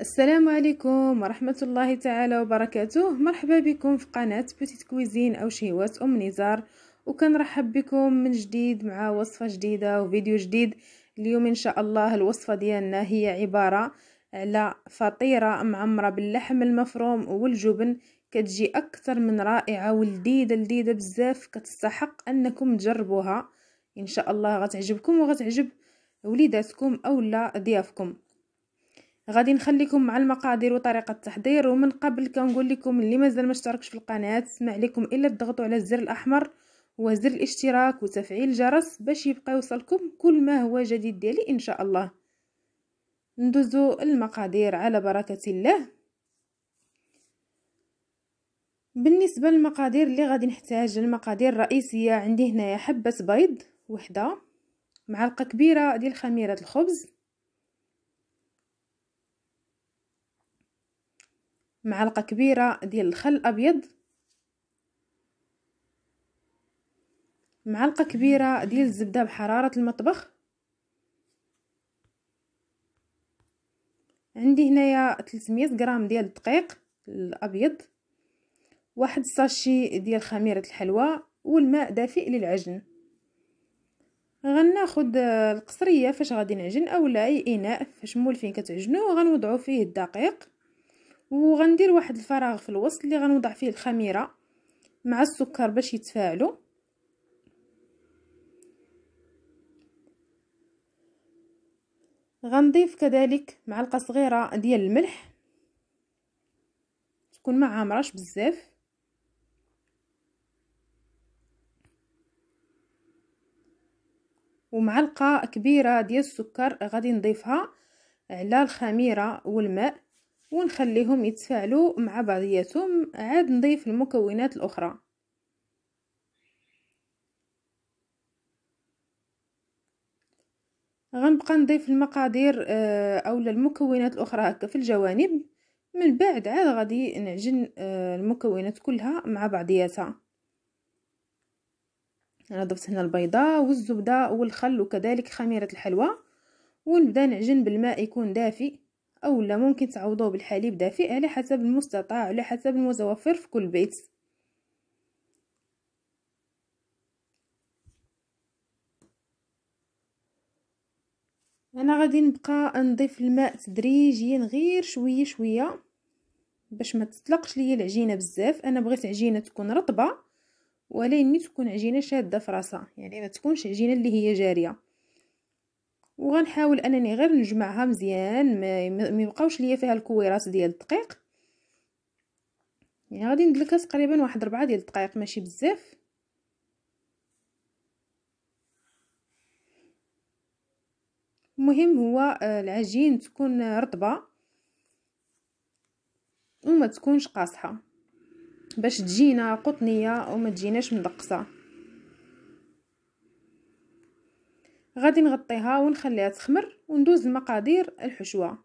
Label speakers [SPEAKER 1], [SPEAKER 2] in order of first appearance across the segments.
[SPEAKER 1] السلام عليكم ورحمة الله تعالى وبركاته مرحبا بكم في قناة بوتيت كويزين أو شهوات أم نزار وكنرحب بكم من جديد مع وصفة جديدة وفيديو جديد اليوم إن شاء الله الوصفة ديالنا هي عبارة على فطيرة معمرة باللحم المفروم والجبن كتجي أكثر من رائعة ولذيذة لذيذة بزاف كتستحق أنكم تجربوها إن شاء الله غتعجبكم وغتعجب وليداتكم أو لا ضيافكم غادي نخليكم مع المقادير وطريقه التحضير ومن قبل كنقول لكم اللي مازال ما اشتركش في القناه ما عليكم الا تضغطوا على الزر الاحمر وزر الاشتراك وتفعيل الجرس باش يبقى يوصلكم كل ما هو جديد ديالي ان شاء الله ندوزو المقادير على بركه الله بالنسبه للمقادير اللي غادي نحتاج المقادير الرئيسيه عندي هنايا حبه بيض وحده معلقه كبيره ديال خميره الخبز معلقة كبيرة ديال الخل الأبيض معلقة كبيرة ديال الزبدة بحرارة المطبخ عندي هنايا 300 غرام ديال الدقيق الأبيض واحد ساشي ديال خميرة الحلوى والماء دافئ للعجن غناخد القصريه فاش غادي نعجن اولا اي اناء فاش مولفين كتعجنو غنوضعو فيه الدقيق وغندير واحد الفراغ في الوسط اللي غنوضع فيه الخميره مع السكر باش يتفاعلوا غنضيف كذلك معلقه صغيره ديال الملح تكون ما عامراش بزاف ومعلقه كبيره ديال السكر غادي نضيفها على الخميره والماء ونخليهم يتفاعلوا مع بعضياتهم عاد نضيف المكونات الاخرى غنبقى نضيف المقادير آه، اولا المكونات الاخرى هكا في الجوانب من بعد عاد غادي نعجن آه، المكونات كلها مع بعضياتها انا ضفت هنا البيضه والزبده والخل وكذلك خميره الحلوى ونبدا نعجن بالماء يكون دافئ او لا ممكن تعوضوه بالحليب دافئ على حسب المستطاع على حسب المتوفر في كل بيت انا غادي نبقى نضيف الماء تدريجيا غير شويه شويه باش ما تطلقش ليا العجينه بزاف انا بغيت عجينه تكون رطبه ولكن تكون عجينه شاده في راسها يعني ما تكونش عجينه اللي هي جاريه وغنحاول انني غير نجمعها مزيان ما يبقاوش ليا فيها الكويرات ديال الدقيق يعني غادي ندلكها تقريبا واحد ربعة ديال الدقائق ماشي بزاف المهم هو آه، العجين تكون رطبه وما تكونش قاصحه باش تجينا قطنيه وما تجيناش مدقصه غادي نغطيها ونخليها تخمر وندوز لمقادير الحشوه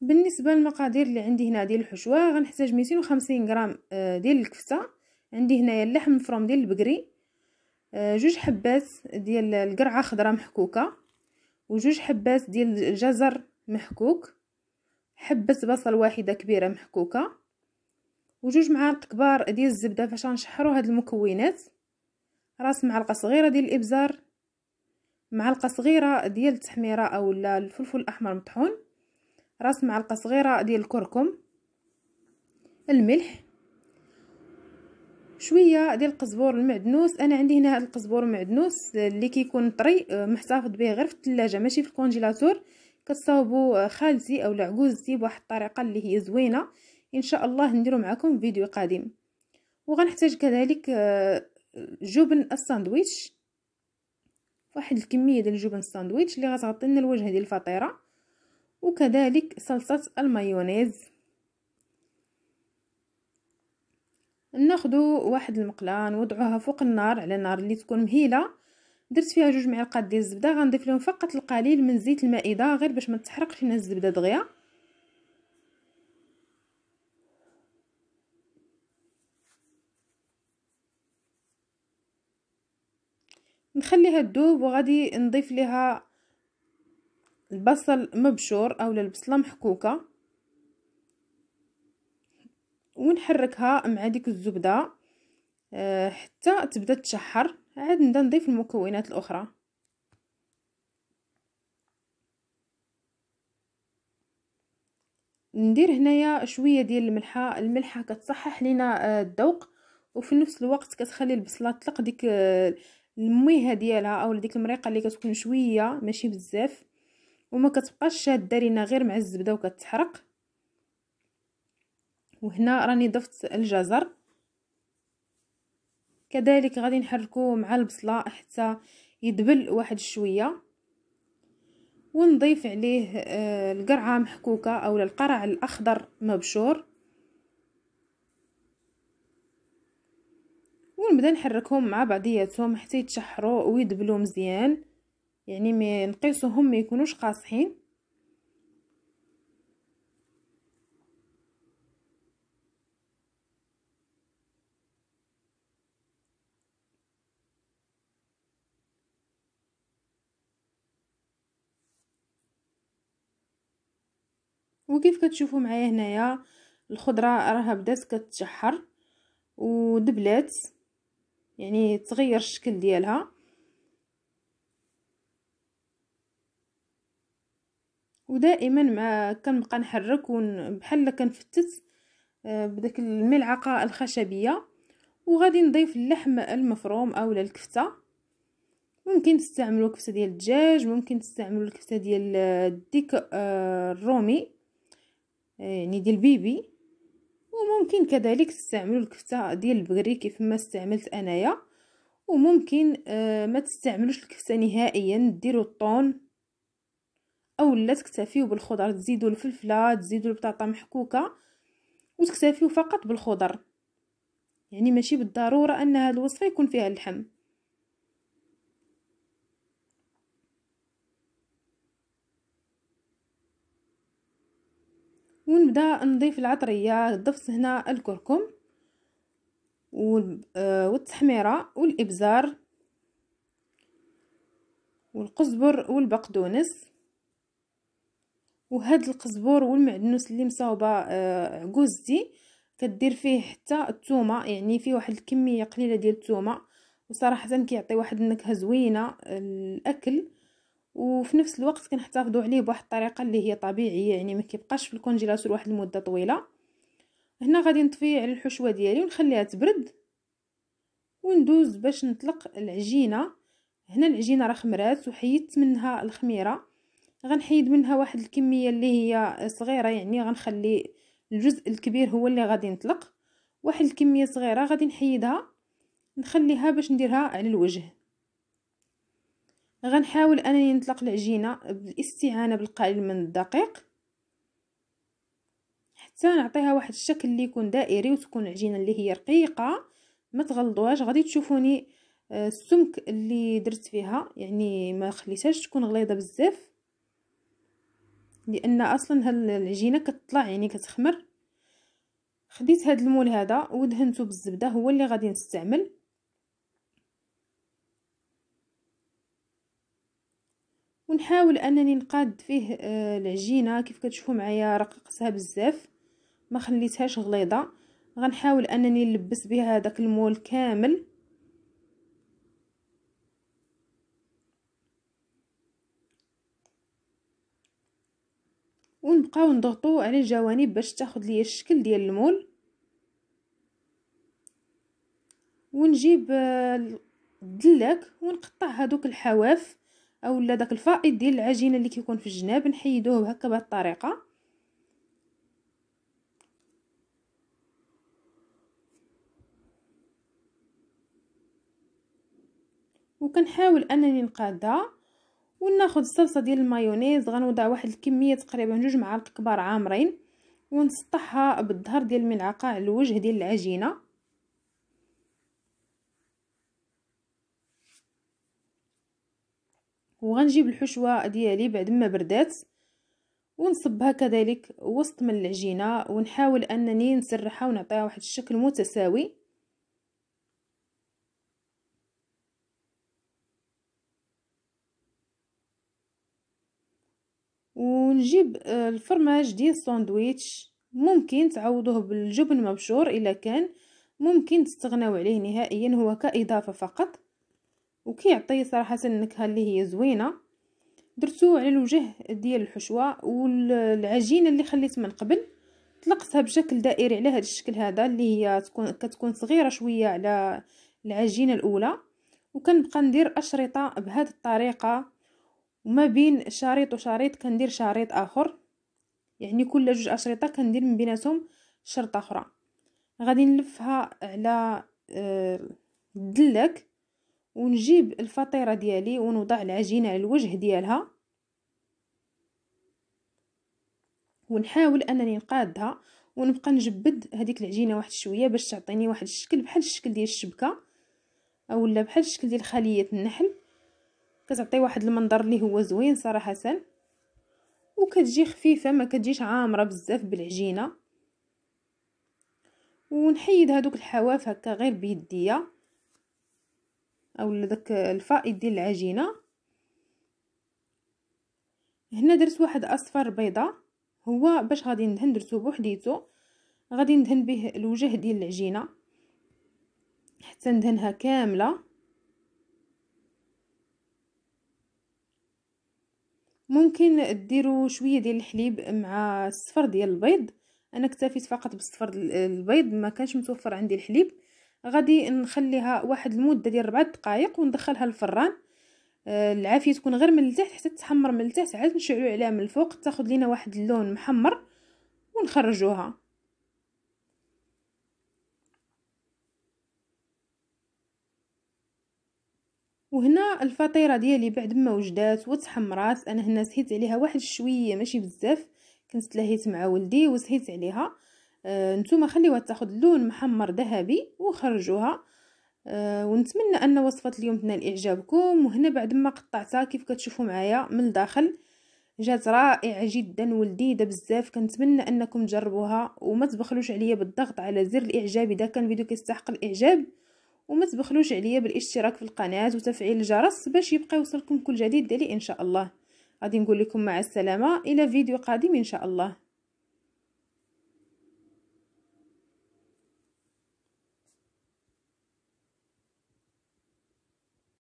[SPEAKER 1] بالنسبه للمقادير اللي عندي هنا ديال الحشوه غنحتاج 250 غرام آه، ديال الكفته عندي هنايا اللحم مفروم ديال البقري آه، جوج حبات ديال القرعه خضراء محكوكه وجوج حبات ديال الجزر محكوك حبه بصل واحده كبيره محكوكه وجوج معالق كبار ديال الزبده فاش غنشحروا هاد المكونات راس معلقه صغيره ديال الابزار معلقه صغيره ديال التحميره اولا الفلفل الاحمر مطحون راس معلقه صغيره ديال الكركم الملح شويه ديال القزبور المعدنوس انا عندي هنا هذا القزبور المعدنوس اللي كيكون طري آه، محتفظ به غير في الثلاجه ماشي في الكونجيلاتور كتصاوبوا آه، خالتي اولا عجوزتي بواحد الطريقه اللي هي زوينه ان شاء الله نديرو معكم فيديو قادم وغنحتاج كذلك آه، جبن الساندويتش واحد الكميه ديال الجبن الساندويتش اللي غتغطي لنا الوجه ديال الفطيره وكذلك صلصه المايونيز ناخذ واحد المقله نوضعوها فوق النار على نار اللي تكون مهيله درت فيها جوج معلقات ديال الزبده غنضيف لهم فقط القليل من زيت المائده غير باش ما تحرقش لنا الزبده دغيا نخليها تذوب وغادي نضيف لها البصل مبشور او البصله محكوكه ونحركها مع ديك الزبده آه، حتى تبدا تشحر عاد نبدا نضيف المكونات الاخرى ندير هنايا شويه ديال الملحه الملحه كتصحح لينا آه، الذوق وفي نفس الوقت كتخلي البصله تطلق ديك آه، الميهه ديالها اولا ديك المريقه اللي كتكون شويه ماشي بزاف وما كتبقاش شاده لينا غير مع الزبده وكتحرق وهنا راني ضفت الجزر كذلك غادي نحركو مع البصله حتى يدبل واحد شويه ونضيف عليه آه، القرعه محكوكه اولا القرع الاخضر مبشور نبدا نحركهم مع بعضياتهم حتى يتشحروا ويدبلوا مزيان يعني ما نقيسوهم ما يكونوش قاصحين وكيف كتشوفوا معايا هنايا الخضره راها بدات كتشحر ودبلات يعني تغير الشكل ديالها ودائما مع كنبقى نحرك بحال كنفتت آه، بداك الملعقه الخشبيه وغادي نضيف اللحم المفروم اولا الكفته ممكن تستعملوا الكفته ديال الدجاج ممكن تستعملوا الكفته ديال آه، الديك آه، الرومي يعني ديال بيبي وممكن كذلك تستعملوا الكفته ديال البقري كيف ما استعملت انايا وممكن آه ما تستعملوش الكفته نهائيا ديروا الطون اولا تكتفيو بالخضر تزيدوا الفلفله تزيدوا البطاطا محكوكه وتكتفيو فقط بالخضر يعني ماشي بالضروره ان هذه الوصفه يكون فيها اللحم ونبدا نضيف العطريه ضفت هنا الكركم آه، والتحميره والابزار والقزبر والبقدونس وهاد القزبور والمعدنوس اللي مصاوبه آه، جوزتي كدير فيه حتى الثومه يعني فيه واحد الكميه قليله ديال الثومه وصراحه كيعطي واحد النكهه زوينه الاكل وفي نفس الوقت كنحتفظوا عليه بواحد الطريقه اللي هي طبيعيه يعني ما كيبقاش في الكونجيلاتور واحد المده طويله هنا غادي نطفي على الحشوه ديالي ونخليها تبرد وندوز باش نطلق العجينه هنا العجينه راه خمرات وحيدت منها الخميره غنحيد منها واحد الكميه اللي هي صغيره يعني غنخلي الجزء الكبير هو اللي غادي نطلق واحد الكميه صغيره غادي نحيدها نخليها باش نديرها على الوجه غنحاول انني نطلق العجينه بالاستعانه بالقليل من الدقيق حتى نعطيها واحد الشكل اللي يكون دائري وتكون العجينه اللي هي رقيقه ما تغلطوهاش غادي تشوفوني آه، السمك اللي درت فيها يعني ما خليتهاش تكون غليظه بزاف لان اصلا هاد العجينه كتطلع يعني كتخمر خديت هاد المول هذا ودهنته بالزبده هو اللي غادي نستعمل ونحاول انني نقاد فيه آه، العجينه كيف كتشوفوا معايا رققتها بزاف ما خليتهاش غليظه غنحاول انني نلبس بها داك المول كامل ونبقاو نضغطو على الجوانب باش تاخد ليا الشكل ديال المول ونجيب آه، الدلاك ونقطع هذوك الحواف اولا داك الفائض ديال العجينه اللي كيكون في الجناب نحيدوه هكا بهاد الطريقه وكنحاول انني نقادها وناخذ الصلصه ديال المايونيز غنوضع واحد الكميه تقريبا جوج معالق كبار عامرين ونسطحها بالظهر ديال الملعقه على الوجه ديال العجينه وغنجيب الحشوه ديالي بعد ما بردات ونصبها كذلك وسط من العجينه ونحاول انني نسرحها ونعطيها واحد الشكل متساوي ونجيب آه، الفرماج ديال الساندويتش ممكن تعوضوه بالجبن مبشور الا كان ممكن تستغناو عليه نهائيا هو كاضافه فقط وكيعطي صراحه النكهه اللي هي زوينه درتو على الوجه ديال الحشوه والعجينه اللي خليت من قبل طلقتها بشكل دائري على هذا الشكل هذا اللي هي تكون كتكون صغيره شويه على العجينه الاولى وكنبقى ندير اشرطه بهذه الطريقه وما بين شريط وشريط كندير شريط اخر يعني كل جوج اشرطه كندير من بيناتهم شرطه اخرى غادي نلفها على آه، الدلك ونجيب الفطيره ديالي ونوضع العجينه على الوجه ديالها ونحاول انني نقادها ونبقى نجبد هذيك العجينه واحد شويه باش تعطيني واحد الشكل بحال الشكل ديال الشبكه اولا بحال الشكل ديال خليه النحل كتعطي واحد المنظر اللي هو زوين صراحه وكتجي خفيفه ما كتجيش عامره بزاف بالعجينه ونحيد هادوك الحواف هكا غير بيديه او داك الفائض ديال العجينه هنا درت واحد اصفر بيضه هو باش غادي ندهن درتو بوحديتو غادي ندهن به الوجه ديال العجينه حتى ندهنها كامله ممكن ديروا شويه ديال الحليب مع الصفر ديال البيض انا اكتفيت فقط بالصفر البيض ما كانش متوفر عندي الحليب غادي نخليها واحد المده ديال 4 دقائق وندخلها للفران آه العافيه تكون غير من التحت حتى تحمر من التحت عاد نشعلو عليها من الفوق تاخذ لينا واحد اللون محمر ونخرجوها وهنا الفطيره ديالي بعد ما وجدات وتحمرات انا هنا سهيت عليها واحد شويه ماشي بزاف كنت تلاهيت مع ولدي وسهيت عليها آه، نتوما خليوها تاخذ لون محمر ذهبي وخرجوها آه، ونتمنى ان وصفه اليوم تنال اعجابكم وهنا بعد ما قطعتها كيف كتشوفوا معايا من الداخل جات رائعه جدا ولذيذه بزاف كنتمنى انكم تجربوها وما تبخلوش عليا بالضغط على زر الاعجاب اذا كان الفيديو كيستحق الاعجاب وما تبخلوش عليا بالاشتراك في القناه وتفعيل الجرس باش يبقى يوصلكم كل جديد ديالي ان شاء الله غادي نقول لكم مع السلامه الى فيديو قادم ان شاء الله